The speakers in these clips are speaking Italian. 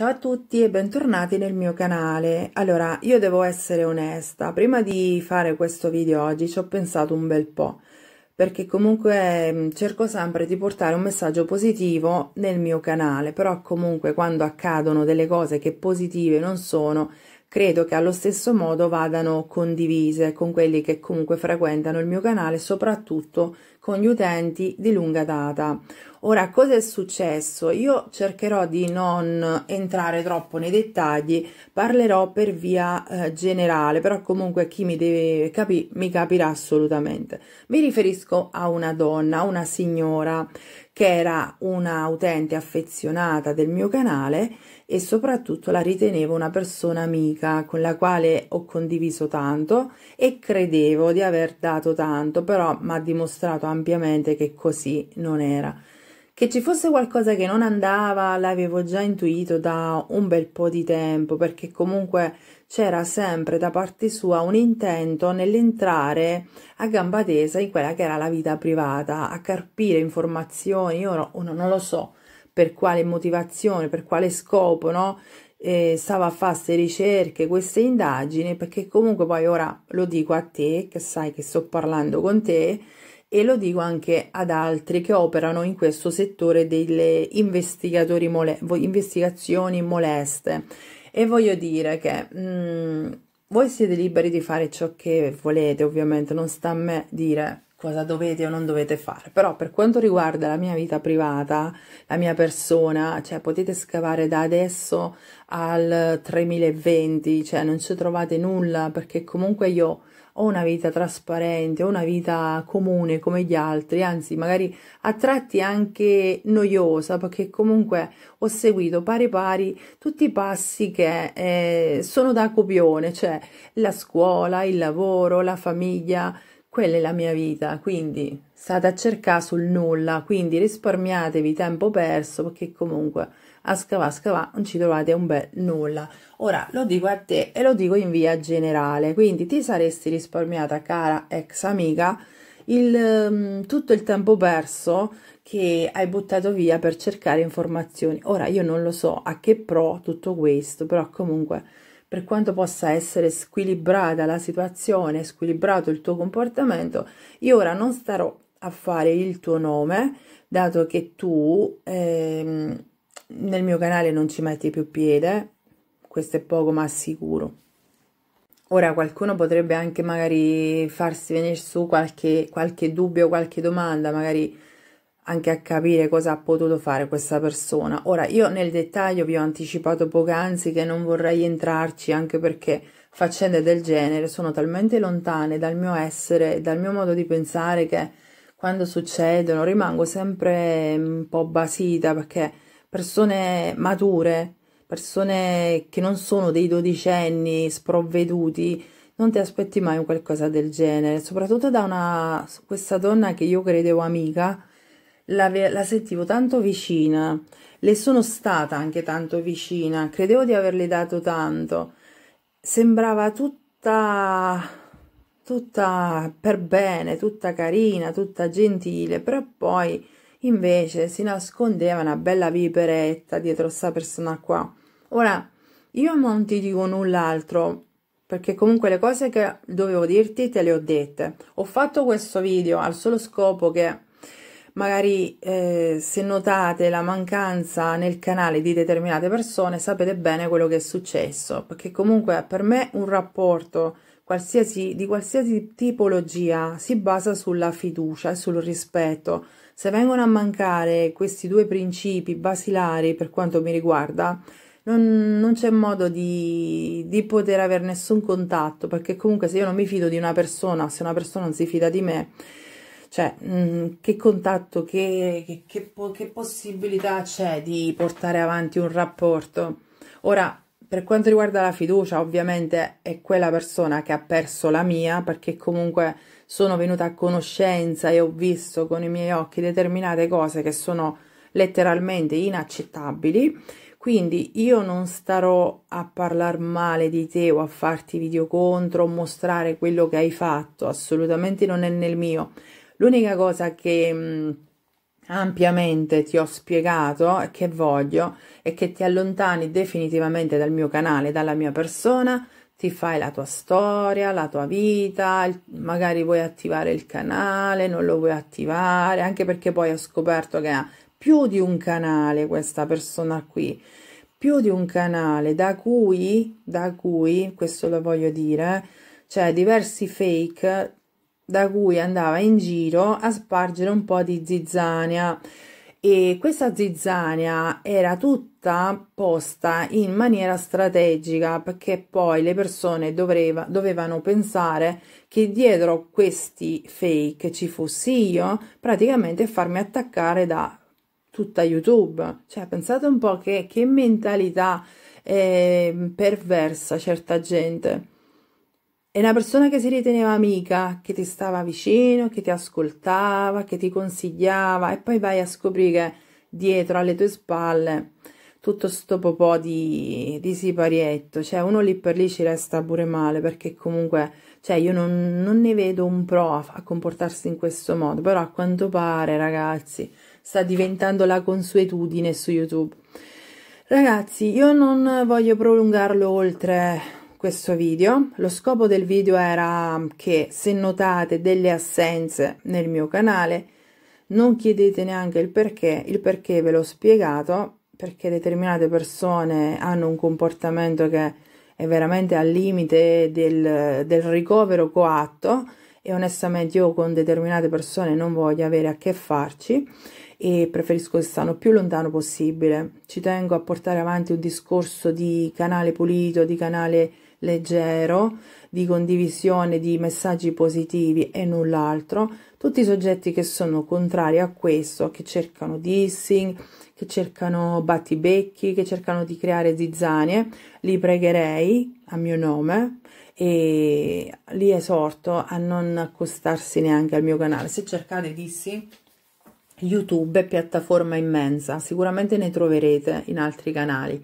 Ciao a tutti e bentornati nel mio canale. Allora, io devo essere onesta, prima di fare questo video oggi ci ho pensato un bel po', perché comunque mm, cerco sempre di portare un messaggio positivo nel mio canale, però comunque quando accadono delle cose che positive non sono, credo che allo stesso modo vadano condivise con quelli che comunque frequentano il mio canale, soprattutto con gli utenti di lunga data. Ora, cosa è successo? Io cercherò di non entrare troppo nei dettagli, parlerò per via eh, generale, però comunque chi mi, deve capire mi capirà assolutamente. Mi riferisco a una donna, una signora che era una utente affezionata del mio canale e soprattutto la ritenevo una persona amica con la quale ho condiviso tanto e credevo di aver dato tanto, però mi ha dimostrato ampiamente che così non era. Che ci fosse qualcosa che non andava l'avevo già intuito da un bel po' di tempo, perché comunque c'era sempre da parte sua un intento nell'entrare a gamba tesa in quella che era la vita privata, a carpire informazioni, io no, non lo so per quale motivazione, per quale scopo, no? Eh, stava a fare queste ricerche, queste indagini, perché comunque poi ora lo dico a te, che sai che sto parlando con te, e lo dico anche ad altri che operano in questo settore delle mole, investigazioni moleste. E voglio dire che mh, mm, voi siete liberi di fare ciò che volete, ovviamente, non sta a me dire cosa dovete o non dovete fare, però per quanto riguarda la mia vita privata, la mia persona, cioè potete scavare da adesso al 3020, cioè non ci trovate nulla perché comunque io ho una vita trasparente, ho una vita comune come gli altri, anzi magari a tratti anche noiosa perché comunque ho seguito pari pari tutti i passi che eh, sono da copione, cioè la scuola, il lavoro, la famiglia, quella è la mia vita, quindi state a cercare sul nulla, quindi risparmiatevi tempo perso perché comunque a scavare, scavare non ci trovate un bel nulla. Ora lo dico a te e lo dico in via generale, quindi ti saresti risparmiata, cara ex amica, il, mm, tutto il tempo perso che hai buttato via per cercare informazioni. Ora io non lo so a che pro tutto questo, però comunque per quanto possa essere squilibrata la situazione, squilibrato il tuo comportamento, io ora non starò a fare il tuo nome, dato che tu ehm, nel mio canale non ci metti più piede, questo è poco ma sicuro. Ora qualcuno potrebbe anche magari farsi venire su qualche, qualche dubbio, qualche domanda, magari anche a capire cosa ha potuto fare questa persona. Ora, io nel dettaglio vi ho anticipato poc'anzi che non vorrei entrarci anche perché faccende del genere sono talmente lontane dal mio essere, dal mio modo di pensare che quando succedono rimango sempre un po' basita perché persone mature, persone che non sono dei dodicenni sprovveduti, non ti aspetti mai un qualcosa del genere, soprattutto da una, questa donna che io credevo amica, la, la sentivo tanto vicina, le sono stata anche tanto vicina, credevo di averle dato tanto, sembrava tutta, tutta per bene, tutta carina, tutta gentile, però poi invece si nascondeva una bella viperetta dietro questa persona qua. Ora, io non ti dico null'altro, perché comunque le cose che dovevo dirti te le ho dette. Ho fatto questo video al solo scopo che Magari eh, se notate la mancanza nel canale di determinate persone sapete bene quello che è successo, perché comunque per me un rapporto qualsiasi, di qualsiasi tipologia si basa sulla fiducia e sul rispetto. Se vengono a mancare questi due principi basilari per quanto mi riguarda, non, non c'è modo di, di, poter avere nessun contatto, perché comunque se io non mi fido di una persona, se una persona non si fida di me, cioè, mh, mm, che contatto, che, che, che, po che possibilità c'è di portare avanti un rapporto? Ora, per quanto riguarda la fiducia, ovviamente è quella persona che ha perso la mia, perché comunque sono venuta a conoscenza e ho visto con i miei occhi determinate cose che sono letteralmente inaccettabili. Quindi io non starò a parlare male di te o a farti video contro o mostrare quello che hai fatto, assolutamente non è nel mio. L'unica cosa che mh, mm, ampiamente ti ho spiegato e che voglio è che ti allontani definitivamente dal mio canale, dalla mia persona, ti fai la tua storia, la tua vita, magari vuoi attivare il canale, non lo vuoi attivare, anche perché poi ho scoperto che ha più di un canale questa persona qui, più di un canale da cui, da cui, questo lo voglio dire, cioè diversi fake da cui andava in giro a spargere un po' di zizzania e questa zizzania era tutta posta in maniera strategica perché poi le persone dovreva, dovevano pensare che dietro questi fake ci fossi io praticamente farmi attaccare da tutta YouTube. Cioè pensate un po' che, che mentalità eh, perversa certa gente. E una persona che si riteneva amica, che ti stava vicino, che ti ascoltava, che ti consigliava e poi vai a scoprire che dietro alle tue spalle tutto sto popò di, di siparietto, cioè uno lì per lì ci resta pure male perché comunque, cioè io non, non ne vedo un pro a, a comportarsi in questo modo, però a quanto pare ragazzi sta diventando la consuetudine su YouTube. Ragazzi, io non voglio prolungarlo oltre questo video. Lo scopo del video era che se notate delle assenze nel mio canale non chiedete neanche il perché, il perché ve l'ho spiegato perché determinate persone hanno un comportamento che è veramente al limite del, del ricovero coatto e onestamente io con determinate persone non voglio avere a che farci e preferisco che stanno più lontano possibile. Ci tengo a portare avanti un discorso di canale pulito, di canale leggero, di condivisione di messaggi positivi e null'altro, tutti i soggetti che sono contrari a questo, che cercano dissing, che cercano battibecchi, che cercano di creare zizzanie, li pregherei a mio nome e li esorto a non accostarsi neanche al mio canale. Se cercate dissing, YouTube è piattaforma immensa, sicuramente ne troverete in altri canali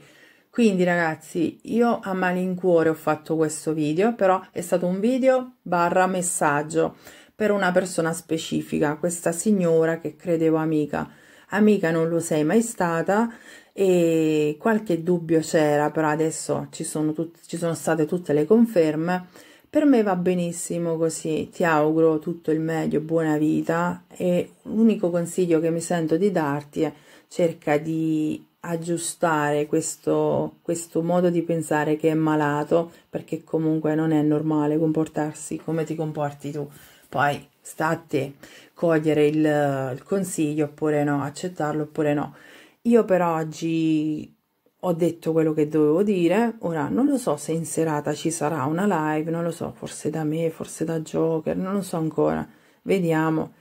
quindi ragazzi, io a malincuore ho fatto questo video, però è stato un video barra messaggio per una persona specifica, questa signora che credevo amica. Amica non lo sei mai stata e qualche dubbio c'era, però adesso ci sono, ci sono state tutte le conferme. Per me va benissimo così, ti auguro tutto il meglio, buona vita e l'unico consiglio che mi sento di darti è cerca di aggiustare questo, questo modo di pensare che è malato, perché comunque non è normale comportarsi come ti comporti tu. Poi sta a te cogliere il, il consiglio oppure no, accettarlo oppure no. Io per oggi ho detto quello che dovevo dire, ora non lo so se in serata ci sarà una live, non lo so, forse da me, forse da Joker, non lo so ancora, vediamo.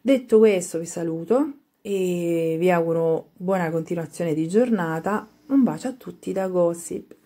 Detto questo vi saluto, e vi auguro buona continuazione di giornata. Un bacio a tutti da Gossip.